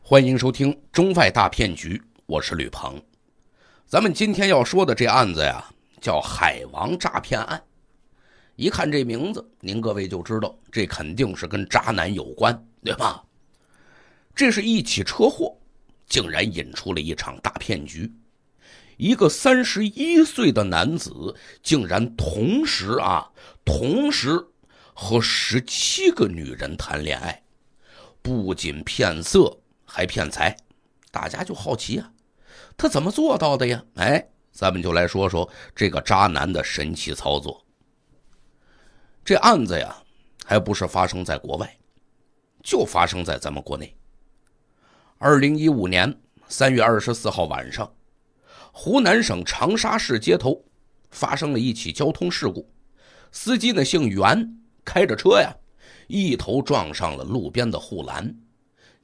欢迎收听《中外大骗局》，我是吕鹏。咱们今天要说的这案子呀，叫“海王诈骗案”。一看这名字，您各位就知道这肯定是跟渣男有关，对吧？这是一起车祸，竟然引出了一场大骗局。一个三十一岁的男子，竟然同时啊，同时和十七个女人谈恋爱，不仅骗色。还骗财，大家就好奇啊，他怎么做到的呀？哎，咱们就来说说这个渣男的神奇操作。这案子呀，还不是发生在国外，就发生在咱们国内。二零一五年三月二十四号晚上，湖南省长沙市街头发生了一起交通事故，司机呢姓袁，开着车呀，一头撞上了路边的护栏，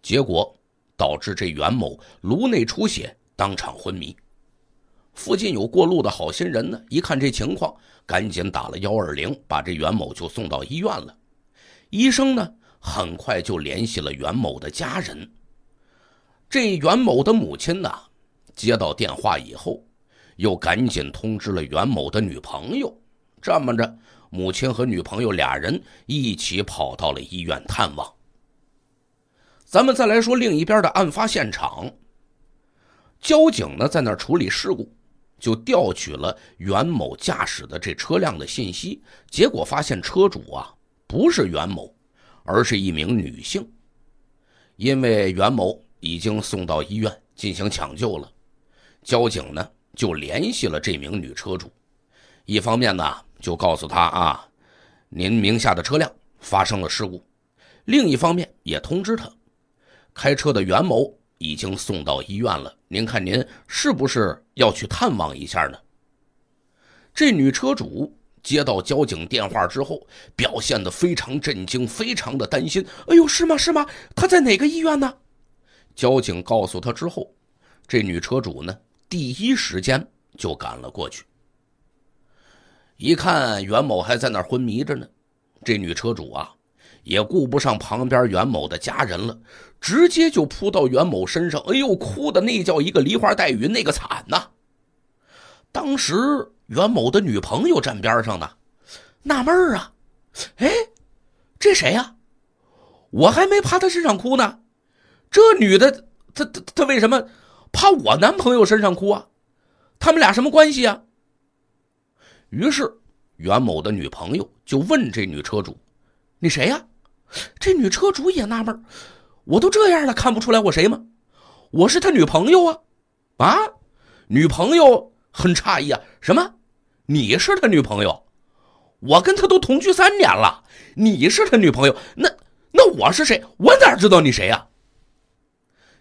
结果。导致这袁某颅内出血，当场昏迷。附近有过路的好心人呢，一看这情况，赶紧打了幺二零，把这袁某就送到医院了。医生呢，很快就联系了袁某的家人。这袁某的母亲呢，接到电话以后，又赶紧通知了袁某的女朋友。这么着，母亲和女朋友俩人一起跑到了医院探望。咱们再来说另一边的案发现场，交警呢在那儿处理事故，就调取了袁某驾驶的这车辆的信息，结果发现车主啊不是袁某，而是一名女性。因为袁某已经送到医院进行抢救了，交警呢就联系了这名女车主，一方面呢就告诉他啊，您名下的车辆发生了事故，另一方面也通知他。开车的袁某已经送到医院了，您看您是不是要去探望一下呢？这女车主接到交警电话之后，表现的非常震惊，非常的担心。哎呦，是吗？是吗？她在哪个医院呢？交警告诉她之后，这女车主呢，第一时间就赶了过去。一看袁某还在那儿昏迷着呢，这女车主啊。也顾不上旁边袁某的家人了，直接就扑到袁某身上。哎呦，哭的那叫一个梨花带雨，那个惨呐！当时袁某的女朋友站边上呢，纳闷啊，哎，这谁呀？我还没趴他身上哭呢，这女的，她她她为什么趴我男朋友身上哭啊？他们俩什么关系啊？于是袁某的女朋友就问这女车主：“你谁呀？”这女车主也纳闷，我都这样了，看不出来我谁吗？我是他女朋友啊，啊，女朋友很诧异啊，什么？你是他女朋友？我跟他都同居三年了，你是他女朋友，那那我是谁？我哪知道你谁呀？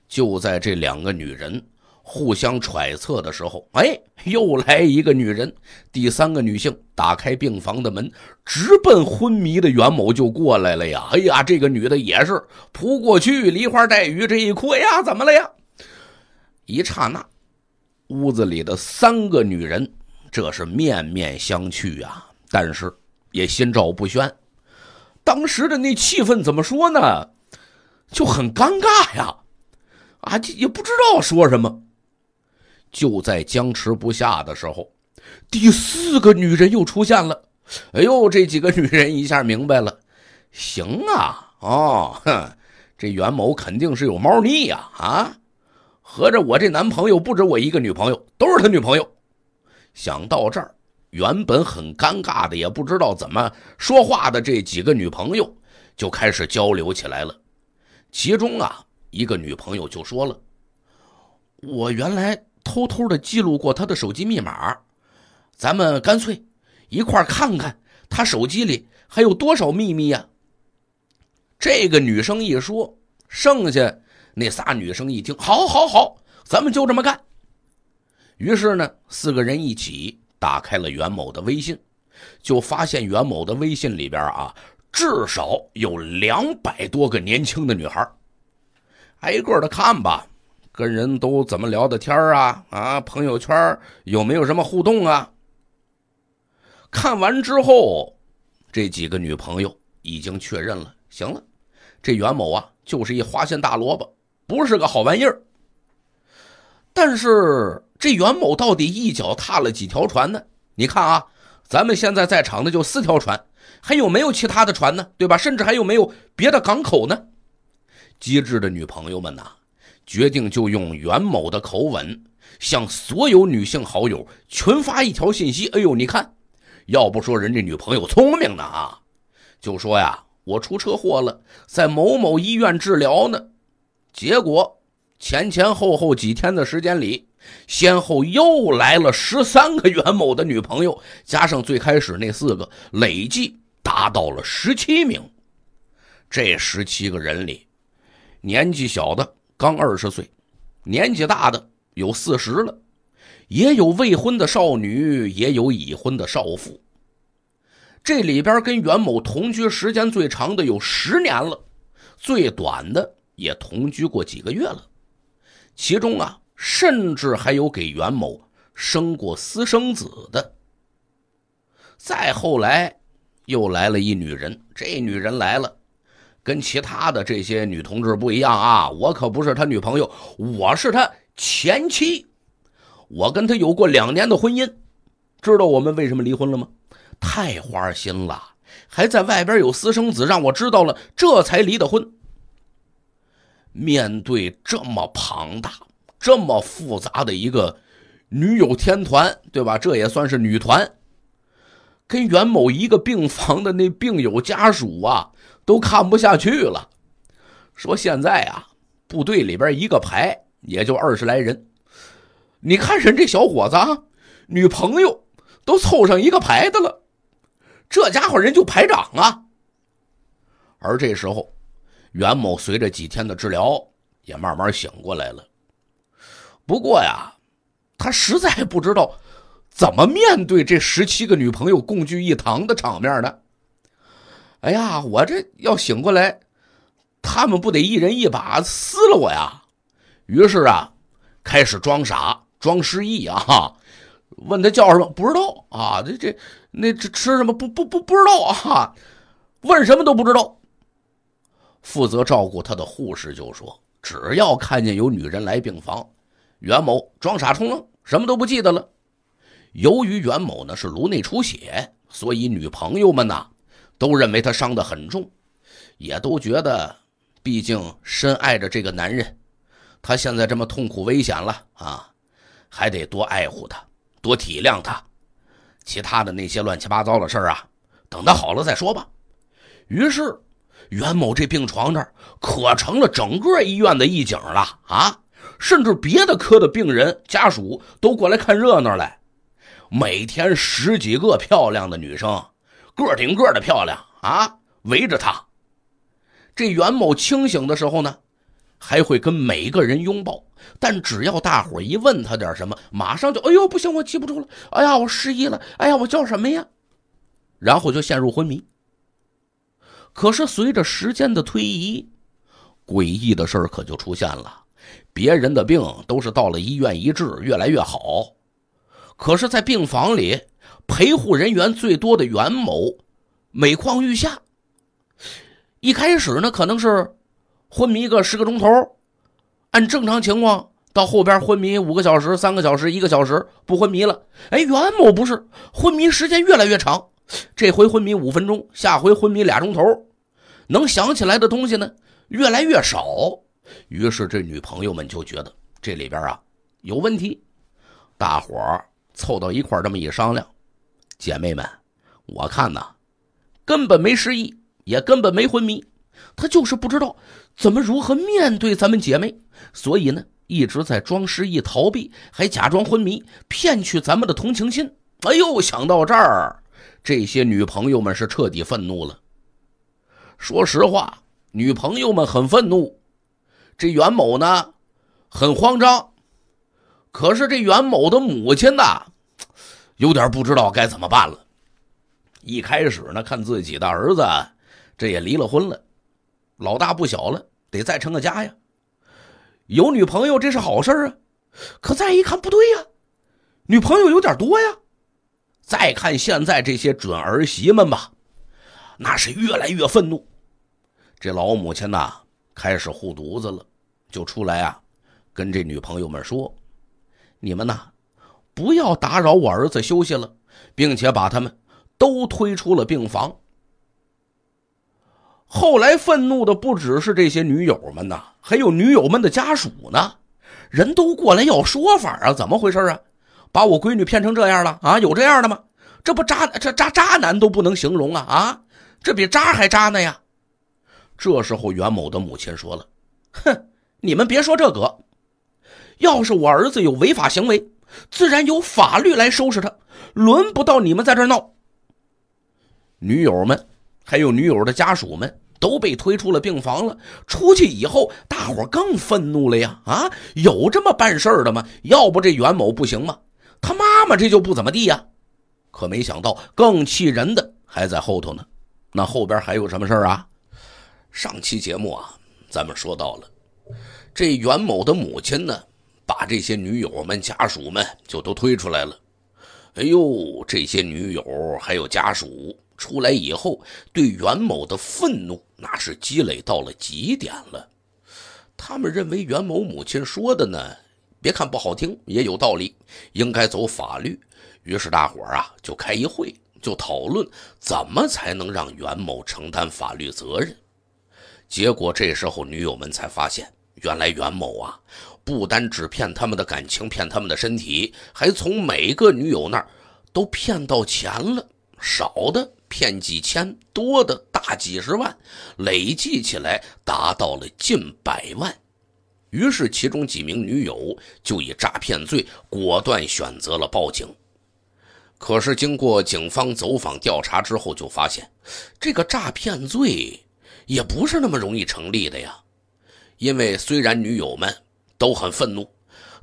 就在这两个女人。互相揣测的时候，哎，又来一个女人，第三个女性打开病房的门，直奔昏迷的袁某就过来了呀！哎呀，这个女的也是扑过去，梨花带雨，这一哭，哎呀，怎么了呀？一刹那，屋子里的三个女人这是面面相觑啊，但是也心照不宣。当时的那气氛怎么说呢？就很尴尬呀，啊，也不知道说什么。就在僵持不下的时候，第四个女人又出现了。哎呦，这几个女人一下明白了，行啊，哦，哼，这袁某肯定是有猫腻呀！啊，合着我这男朋友不止我一个女朋友，都是他女朋友。想到这儿，原本很尴尬的，也不知道怎么说话的这几个女朋友，就开始交流起来了。其中啊，一个女朋友就说了：“我原来……”偷偷的记录过他的手机密码，咱们干脆一块看看他手机里还有多少秘密呀？这个女生一说，剩下那仨女生一听，好，好，好，咱们就这么干。于是呢，四个人一起打开了袁某的微信，就发现袁某的微信里边啊，至少有两百多个年轻的女孩，挨个的看吧。跟人都怎么聊的天啊啊？朋友圈有没有什么互动啊？看完之后，这几个女朋友已经确认了，行了，这袁某啊就是一花心大萝卜，不是个好玩意儿。但是这袁某到底一脚踏了几条船呢？你看啊，咱们现在在场的就四条船，还有没有其他的船呢？对吧？甚至还有没有别的港口呢？机智的女朋友们呐！决定就用袁某的口吻向所有女性好友群发一条信息：“哎呦，你看，要不说人家女朋友聪明呢啊？就说呀，我出车祸了，在某某医院治疗呢。结果前前后后几天的时间里，先后又来了十三个袁某的女朋友，加上最开始那四个，累计达到了十七名。这十七个人里，年纪小的。”刚二十岁，年纪大的有四十了，也有未婚的少女，也有已婚的少妇。这里边跟袁某同居时间最长的有十年了，最短的也同居过几个月了。其中啊，甚至还有给袁某生过私生子的。再后来，又来了一女人，这女人来了。跟其他的这些女同志不一样啊！我可不是他女朋友，我是他前妻，我跟他有过两年的婚姻。知道我们为什么离婚了吗？太花心了，还在外边有私生子，让我知道了，这才离的婚。面对这么庞大、这么复杂的一个女友天团，对吧？这也算是女团。跟袁某一个病房的那病友家属啊。都看不下去了，说现在啊，部队里边一个排也就二十来人，你看人这小伙子，啊，女朋友都凑上一个排的了，这家伙人就排长啊。而这时候，袁某随着几天的治疗也慢慢醒过来了，不过呀，他实在不知道怎么面对这十七个女朋友共聚一堂的场面呢。哎呀，我这要醒过来，他们不得一人一把撕了我呀！于是啊，开始装傻装失忆啊，问他叫什么不知道啊，这这那这吃什么不不不不知道啊，问什么都不知道。负责照顾他的护士就说：“只要看见有女人来病房，袁某装傻充愣，什么都不记得了。”由于袁某呢是颅内出血，所以女朋友们呢。都认为他伤得很重，也都觉得，毕竟深爱着这个男人，他现在这么痛苦危险了啊，还得多爱护他，多体谅他。其他的那些乱七八糟的事儿啊，等他好了再说吧。于是袁某这病床这儿可成了整个医院的一景了啊，甚至别的科的病人家属都过来看热闹来，每天十几个漂亮的女生。个顶个的漂亮啊！围着他，这袁某清醒的时候呢，还会跟每一个人拥抱。但只要大伙一问他点什么，马上就哎呦不行，我记不住了，哎呀我失忆了，哎呀我叫什么呀？然后就陷入昏迷。可是随着时间的推移，诡异的事儿可就出现了：别人的病都是到了医院一治越来越好，可是，在病房里。陪护人员最多的袁某，每况愈下。一开始呢，可能是昏迷个十个钟头，按正常情况，到后边昏迷五个小时、三个小时、一个小时不昏迷了。哎，袁某不是昏迷时间越来越长，这回昏迷五分钟，下回昏迷俩钟头，能想起来的东西呢越来越少。于是这女朋友们就觉得这里边啊有问题，大伙儿凑到一块儿这么一商量。姐妹们，我看呐，根本没失忆，也根本没昏迷，他就是不知道怎么如何面对咱们姐妹，所以呢，一直在装失忆逃避，还假装昏迷，骗取咱们的同情心。哎呦，想到这儿，这些女朋友们是彻底愤怒了。说实话，女朋友们很愤怒，这袁某呢，很慌张，可是这袁某的母亲呢？有点不知道该怎么办了。一开始呢，看自己的儿子，这也离了婚了，老大不小了，得再成个家呀。有女朋友这是好事啊，可再一看不对呀，女朋友有点多呀。再看现在这些准儿媳们吧，那是越来越愤怒。这老母亲呐，开始护犊子了，就出来啊，跟这女朋友们说：“你们呐。”不要打扰我儿子休息了，并且把他们都推出了病房。后来愤怒的不只是这些女友们呐，还有女友们的家属呢，人都过来要说法啊！怎么回事啊？把我闺女骗成这样了啊？有这样的吗？这不渣，这渣渣男都不能形容啊啊！这比渣还渣呢呀！这时候袁某的母亲说了：“哼，你们别说这个，要是我儿子有违法行为。”自然由法律来收拾他，轮不到你们在这闹。女友们，还有女友的家属们，都被推出了病房了。出去以后，大伙更愤怒了呀！啊，有这么办事的吗？要不这袁某不行吗？他妈妈这就不怎么地呀。可没想到，更气人的还在后头呢。那后边还有什么事啊？上期节目啊，咱们说到了，这袁某的母亲呢？把这些女友们、家属们就都推出来了。哎呦，这些女友还有家属出来以后，对袁某的愤怒那是积累到了极点了。他们认为袁某母亲说的呢，别看不好听，也有道理，应该走法律。于是大伙啊就开一会，就讨论怎么才能让袁某承担法律责任。结果这时候，女友们才发现，原来袁某啊。不单只骗他们的感情，骗他们的身体，还从每个女友那儿都骗到钱了，少的骗几千，多的大几十万，累计起来达到了近百万。于是，其中几名女友就以诈骗罪果断选择了报警。可是，经过警方走访调查之后，就发现这个诈骗罪也不是那么容易成立的呀，因为虽然女友们。都很愤怒，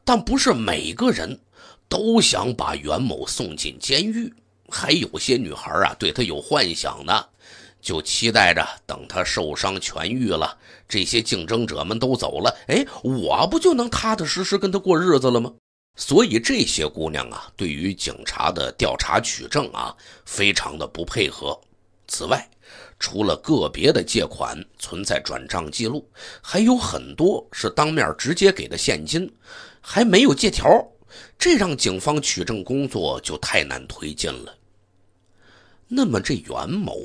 但不是每个人都想把袁某送进监狱，还有些女孩啊，对他有幻想呢，就期待着等他受伤痊愈了，这些竞争者们都走了，哎，我不就能踏踏实实跟他过日子了吗？所以这些姑娘啊，对于警察的调查取证啊，非常的不配合。此外，除了个别的借款存在转账记录，还有很多是当面直接给的现金，还没有借条，这让警方取证工作就太难推进了。那么，这袁某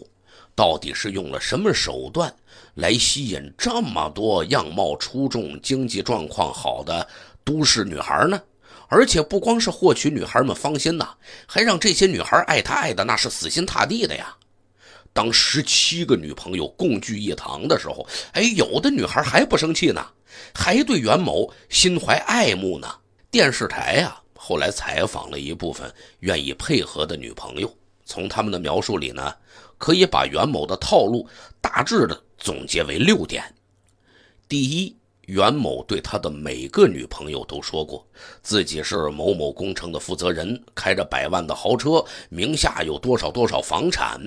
到底是用了什么手段来吸引这么多样貌出众、经济状况好的都市女孩呢？而且，不光是获取女孩们芳心呐，还让这些女孩爱他爱的那是死心塌地的呀！当十七个女朋友共聚一堂的时候，哎，有的女孩还不生气呢，还对袁某心怀爱慕呢。电视台啊，后来采访了一部分愿意配合的女朋友，从他们的描述里呢，可以把袁某的套路大致的总结为六点：第一，袁某对他的每个女朋友都说过自己是某某工程的负责人，开着百万的豪车，名下有多少多少房产。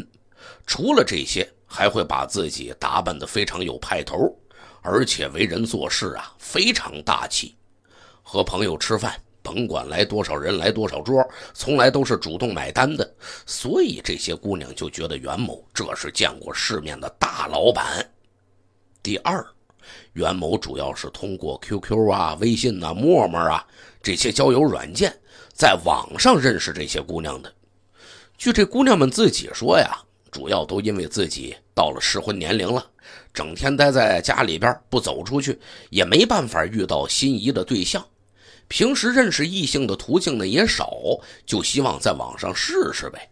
除了这些，还会把自己打扮得非常有派头，而且为人做事啊非常大气。和朋友吃饭，甭管来多少人，来多少桌，从来都是主动买单的。所以这些姑娘就觉得袁某这是见过世面的大老板。第二，袁某主要是通过 QQ 啊、微信呐、陌陌啊这些交友软件，在网上认识这些姑娘的。据这姑娘们自己说呀。主要都因为自己到了适婚年龄了，整天待在家里边不走出去，也没办法遇到心仪的对象。平时认识异性的途径呢也少，就希望在网上试试呗。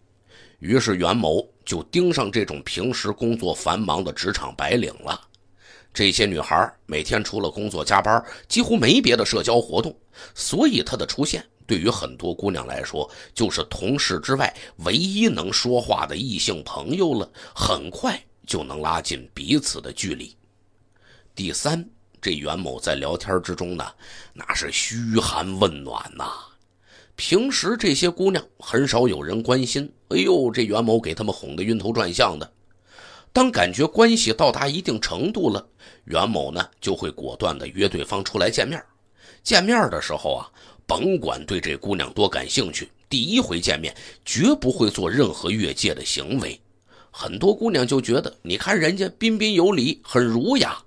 于是袁某就盯上这种平时工作繁忙的职场白领了。这些女孩每天除了工作加班，几乎没别的社交活动，所以她的出现。对于很多姑娘来说，就是同事之外唯一能说话的异性朋友了，很快就能拉近彼此的距离。第三，这袁某在聊天之中呢，那是嘘寒问暖呐。平时这些姑娘很少有人关心，哎呦，这袁某给他们哄得晕头转向的。当感觉关系到达一定程度了，袁某呢就会果断的约对方出来见面。见面的时候啊。甭管对这姑娘多感兴趣，第一回见面绝不会做任何越界的行为。很多姑娘就觉得，你看人家彬彬有礼，很儒雅，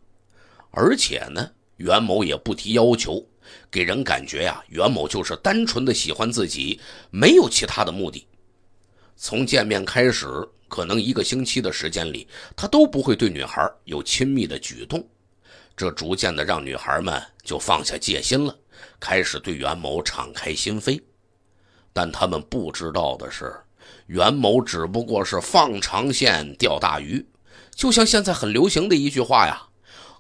而且呢，袁某也不提要求，给人感觉呀，袁某就是单纯的喜欢自己，没有其他的目的。从见面开始，可能一个星期的时间里，他都不会对女孩有亲密的举动，这逐渐的让女孩们就放下戒心了。开始对袁某敞开心扉，但他们不知道的是，袁某只不过是放长线钓大鱼。就像现在很流行的一句话呀：“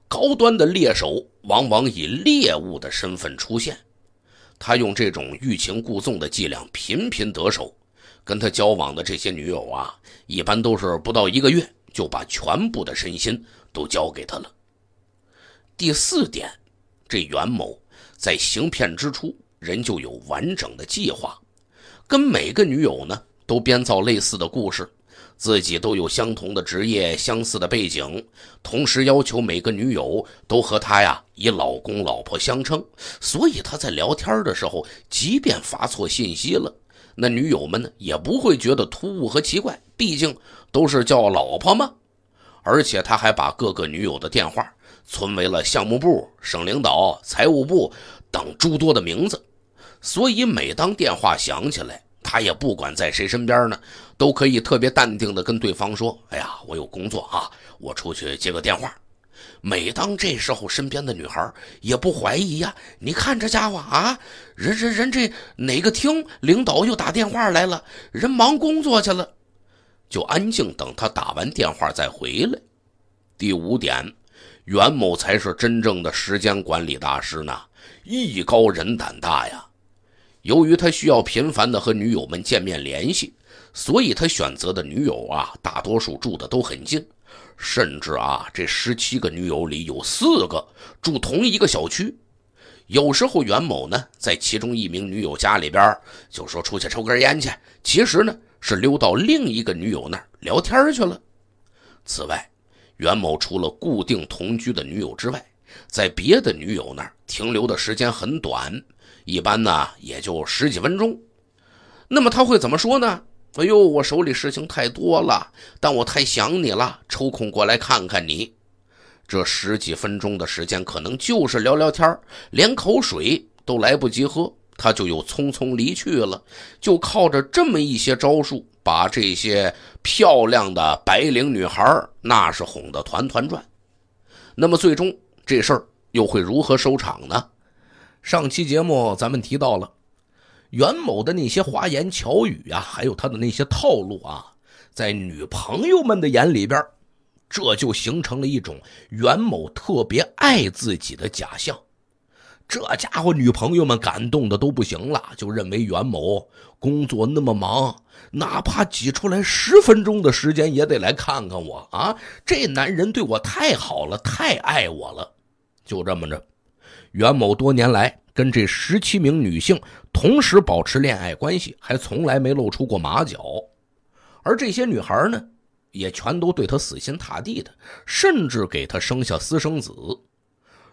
高端的猎手往往以猎物的身份出现。”他用这种欲擒故纵的伎俩频频得手，跟他交往的这些女友啊，一般都是不到一个月就把全部的身心都交给他了。第四点，这袁某。在行骗之初，人就有完整的计划，跟每个女友呢都编造类似的故事，自己都有相同的职业、相似的背景，同时要求每个女友都和他呀以老公、老婆相称，所以他在聊天的时候，即便发错信息了，那女友们呢也不会觉得突兀和奇怪，毕竟都是叫老婆嘛。而且他还把各个女友的电话。存为了项目部、省领导、财务部等诸多的名字，所以每当电话响起来，他也不管在谁身边呢，都可以特别淡定的跟对方说：“哎呀，我有工作啊，我出去接个电话。”每当这时候，身边的女孩也不怀疑呀，你看这家伙啊，人人人这哪个厅领导又打电话来了，人忙工作去了，就安静等他打完电话再回来。第五点。袁某才是真正的时间管理大师呢，艺高人胆大呀。由于他需要频繁的和女友们见面联系，所以他选择的女友啊，大多数住的都很近，甚至啊，这十七个女友里有四个住同一个小区。有时候袁某呢，在其中一名女友家里边就说出去抽根烟去，其实呢是溜到另一个女友那儿聊天去了。此外。袁某除了固定同居的女友之外，在别的女友那儿停留的时间很短，一般呢也就十几分钟。那么他会怎么说呢？哎呦，我手里事情太多了，但我太想你了，抽空过来看看你。这十几分钟的时间，可能就是聊聊天连口水都来不及喝，他就又匆匆离去了。就靠着这么一些招数。把这些漂亮的白领女孩那是哄得团团转。那么最终这事儿又会如何收场呢？上期节目咱们提到了袁某的那些花言巧语啊，还有他的那些套路啊，在女朋友们的眼里边，这就形成了一种袁某特别爱自己的假象。这家伙女朋友们感动的都不行了，就认为袁某。工作那么忙，哪怕挤出来十分钟的时间也得来看看我啊！这男人对我太好了，太爱我了，就这么着。袁某多年来跟这十七名女性同时保持恋爱关系，还从来没露出过马脚，而这些女孩呢，也全都对他死心塌地的，甚至给他生下私生子。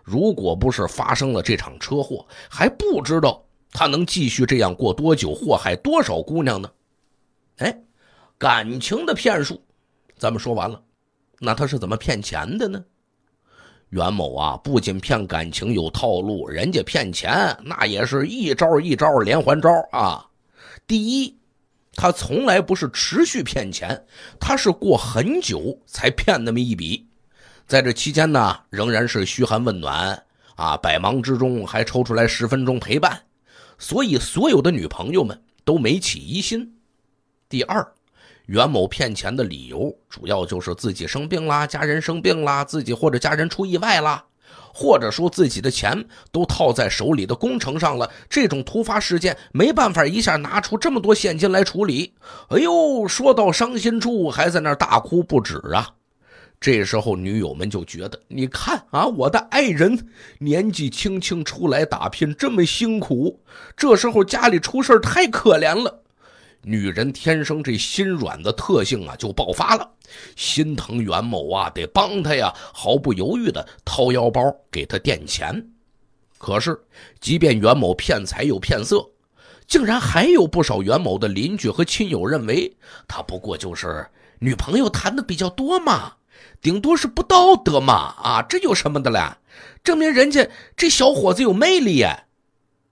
如果不是发生了这场车祸，还不知道。他能继续这样过多久，祸害多少姑娘呢？哎，感情的骗术，咱们说完了，那他是怎么骗钱的呢？袁某啊，不仅骗感情有套路，人家骗钱那也是一招一招连环招啊。第一，他从来不是持续骗钱，他是过很久才骗那么一笔，在这期间呢，仍然是嘘寒问暖啊，百忙之中还抽出来十分钟陪伴。所以，所有的女朋友们都没起疑心。第二，袁某骗钱的理由主要就是自己生病啦，家人生病啦，自己或者家人出意外啦，或者说自己的钱都套在手里的工程上了，这种突发事件没办法一下拿出这么多现金来处理。哎呦，说到伤心处，还在那儿大哭不止啊。这时候，女友们就觉得，你看啊，我的爱人年纪轻轻出来打拼，这么辛苦。这时候家里出事太可怜了。女人天生这心软的特性啊，就爆发了，心疼袁某啊，得帮他呀，毫不犹豫的掏腰包给他垫钱。可是，即便袁某骗财又骗色，竟然还有不少袁某的邻居和亲友认为，他不过就是女朋友谈的比较多嘛。顶多是不道德嘛，啊，这有什么的了？证明人家这小伙子有魅力呀。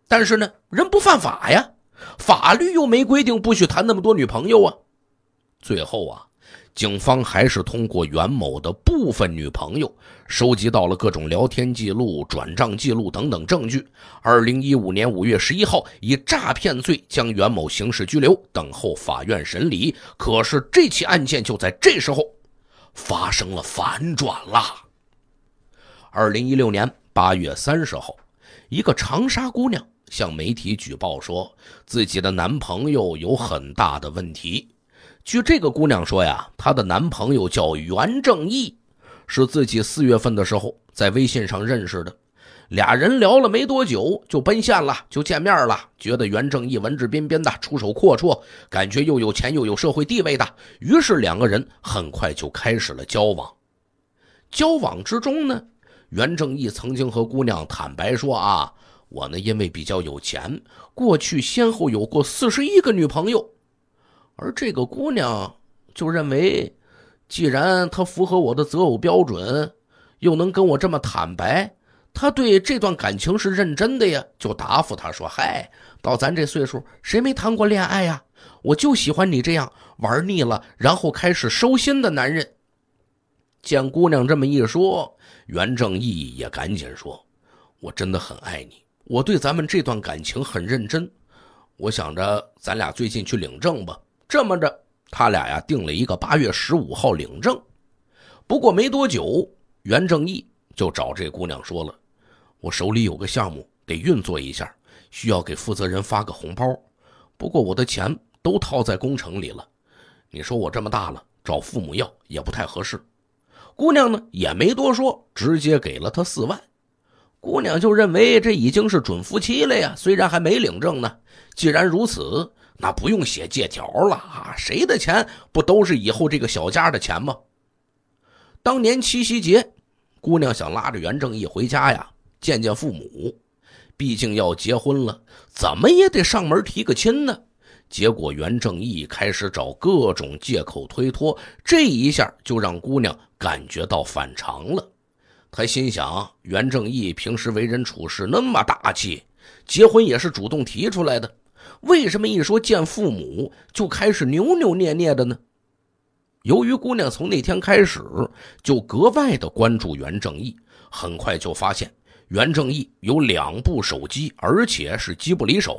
但是呢，人不犯法呀，法律又没规定不许谈那么多女朋友啊。最后啊，警方还是通过袁某的部分女朋友收集到了各种聊天记录、转账记录等等证据。二零一五年五月十一号，以诈骗罪将袁某刑事拘留，等候法院审理。可是这起案件就在这时候。发生了反转啦！二零一六年八月三十号，一个长沙姑娘向媒体举报说，自己的男朋友有很大的问题。据这个姑娘说呀，她的男朋友叫袁正义，是自己四月份的时候在微信上认识的。俩人聊了没多久就奔现了，就见面了。觉得袁正义文质彬彬的，出手阔绰，感觉又有钱又有社会地位的。于是两个人很快就开始了交往。交往之中呢，袁正义曾经和姑娘坦白说：“啊，我呢因为比较有钱，过去先后有过四十一个女朋友。”而这个姑娘就认为，既然她符合我的择偶标准，又能跟我这么坦白。他对这段感情是认真的呀，就答复他说：“嗨，到咱这岁数，谁没谈过恋爱呀？我就喜欢你这样玩腻了，然后开始收心的男人。”见姑娘这么一说，袁正义也赶紧说：“我真的很爱你，我对咱们这段感情很认真。我想着咱俩最近去领证吧，这么着，他俩呀定了一个八月十五号领证。不过没多久，袁正义就找这姑娘说了。”我手里有个项目得运作一下，需要给负责人发个红包，不过我的钱都套在工程里了，你说我这么大了，找父母要也不太合适。姑娘呢也没多说，直接给了他四万。姑娘就认为这已经是准夫妻了呀，虽然还没领证呢。既然如此，那不用写借条了啊，谁的钱不都是以后这个小家的钱吗？当年七夕节，姑娘想拉着袁正义回家呀。见见父母，毕竟要结婚了，怎么也得上门提个亲呢。结果袁正义开始找各种借口推脱，这一下就让姑娘感觉到反常了。她心想，袁正义平时为人处事那么大气，结婚也是主动提出来的，为什么一说见父母就开始扭扭捏捏的呢？由于姑娘从那天开始就格外的关注袁正义，很快就发现。袁正义有两部手机，而且是机不离手，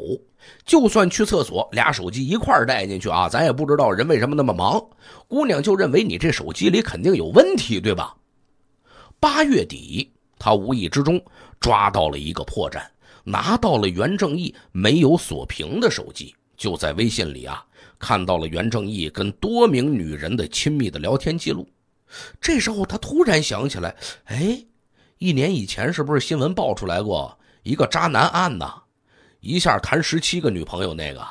就算去厕所，俩手机一块儿带进去啊，咱也不知道人为什么那么忙。姑娘就认为你这手机里肯定有问题，对吧？八月底，她无意之中抓到了一个破绽，拿到了袁正义没有锁屏的手机，就在微信里啊，看到了袁正义跟多名女人的亲密的聊天记录。这时候，她突然想起来，哎。一年以前是不是新闻爆出来过一个渣男案呢？一下谈十七个女朋友那个，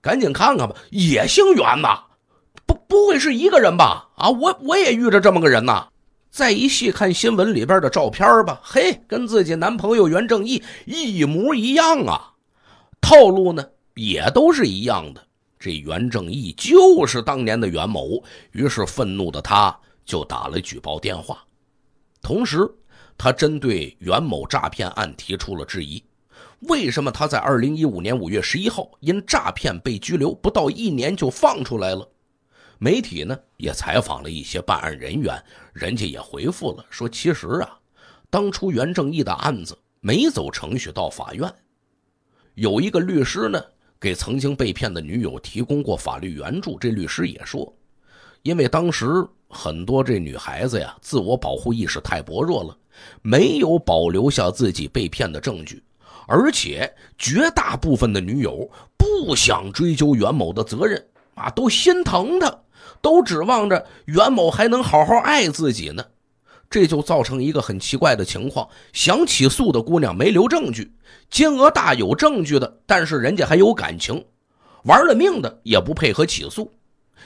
赶紧看看吧，也姓袁呐，不不会是一个人吧？啊，我我也遇着这么个人呐！再一细看新闻里边的照片吧，嘿，跟自己男朋友袁正义一模一样啊，套路呢也都是一样的。这袁正义就是当年的袁某，于是愤怒的他就打了举报电话，同时。他针对袁某诈骗案提出了质疑：为什么他在二零一五年五月十一号因诈骗被拘留，不到一年就放出来了？媒体呢也采访了一些办案人员，人家也回复了，说其实啊，当初袁正义的案子没走程序到法院。有一个律师呢，给曾经被骗的女友提供过法律援助，这律师也说，因为当时很多这女孩子呀，自我保护意识太薄弱了。没有保留下自己被骗的证据，而且绝大部分的女友不想追究袁某的责任啊，都心疼他，都指望着袁某还能好好爱自己呢，这就造成一个很奇怪的情况：想起诉的姑娘没留证据，金额大有证据的，但是人家还有感情，玩了命的也不配合起诉。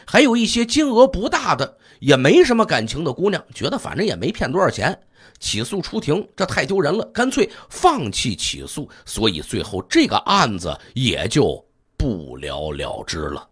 还有一些金额不大的，也没什么感情的姑娘，觉得反正也没骗多少钱，起诉出庭这太丢人了，干脆放弃起诉，所以最后这个案子也就不了了之了。